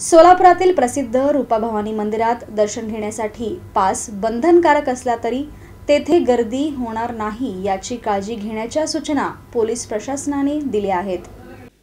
सोलापुरातील प्रसिद्ध रूपाभवानी मंदिरात दर्शन घेण्यासाठी पास बंधनकारक असला तरी तेथे गर्दी होणार नाही याची काळजी घेण्याच्या सूचना पोलीस प्रशासनाने दिल्या आहेत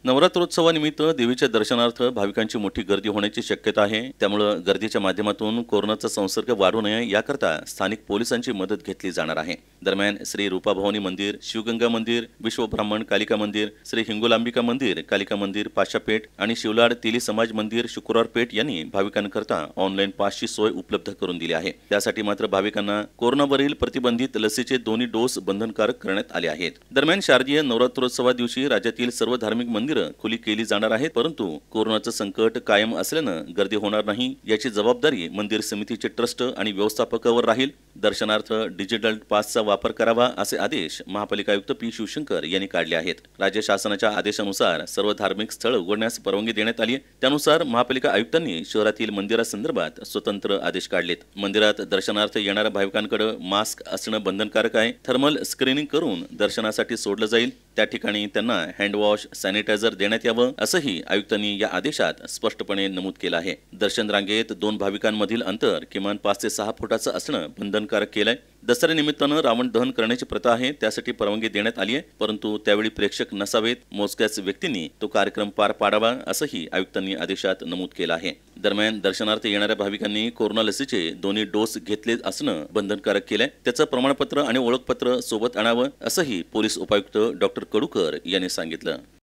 नवरात्रोत्सवानिमित्त देवीच्या दर्शनार्थ भाविकांची मोठी गर्दी होण्याची शक्यता आहे त्यामुळं गर्दीच्या माध्यमातून कोरोनाचा संसर्ग वाढू नये याकरता स्थानिक पोलिसांची मदत घेतली जाणार आहे दरम्यान श्री रूपाभवानी मंदिर शिवगंगा मंदिर विश्वब्राह्मण कालिका मंदिर श्री हिंगुलांबिका मंदिर कालिका मंदिर पाशापेठ आणि शिवलाड तेली समाज मंदिर शुक्रवार पेठ यांनी भाविकांकरता ऑनलाईन पासची सोय उपलब्ध करून दिली आहे त्यासाठी मात्र भाविकांना कोरोनावरील प्रतिबंधित लसीचे दोन्ही डोस बंधनकारक करण्यात आले आहेत दरम्यान शारदीय नवरात्रोत्सवा दिवशी राज्यातील सर्व धार्मिक मंदिर खुली केली जाणार आहेत परंतु कोरोनाचं संकट कायम असल्यानं गर्दी होणार नाही याची जबाबदारी मंदिर समितीचे ट्रस्ट आणि व्यवस्थापकावर राहील दर्शनार्थ डिजिटल पासचा वापर करावा असे आदेश महापालिका आयुक्त पी शिवशंकर यांनी काढले आहेत राज्य शासनाच्या आदेशानुसार सर्व धार्मिक स्थळ उघडण्यास परवानगी देण्यात आली त्यानुसार महापालिका आयुक्तांनी शहरातील मंदिरासंदर्भात स्वतंत्र आदेश काढलेत मंदिरात दर्शनार्थ येणाऱ्या भाविकांकडे मास्क असणं बंधनकारक आहे थर्मल स्क्रीनिंग करून दर्शनासाठी सोडलं जाईल त्या ठिकाणी त्यांना हँडवॉश सॅनिटायझर देण्यात यावं असंही आयुक्तांनी या आदेशात स्पष्टपणे नमूद केलं आहे दर्शन रांगेत दोन भाविकांमधील अंतर किमान पाच ते सहा फुटाचं असणं बंधन बंधनकारक केलंय दसऱ्या निमित्तानं रावण दहन करण्याची प्रथा आहे त्यासाठी परवानगी देण्यात आली आहे परंतु त्यावेळी प्रेक्षक नसावेत मोजक्याच व्यक्तींनी तो कार्यक्रम पार पाडावा असंही आयुक्तांनी आदेशात नमूद केलं आहे दरम्यान दर्शनार्थ येणाऱ्या भाविकांनी कोरोना लसीचे दोन्ही डोस घेतले असणं बंधनकारक केलंय त्याचं प्रमाणपत्र आणि ओळखपत्र सोबत आणावं असंही पोलीस उपायुक्त डॉक्टर कडूकर यांनी सांगितलं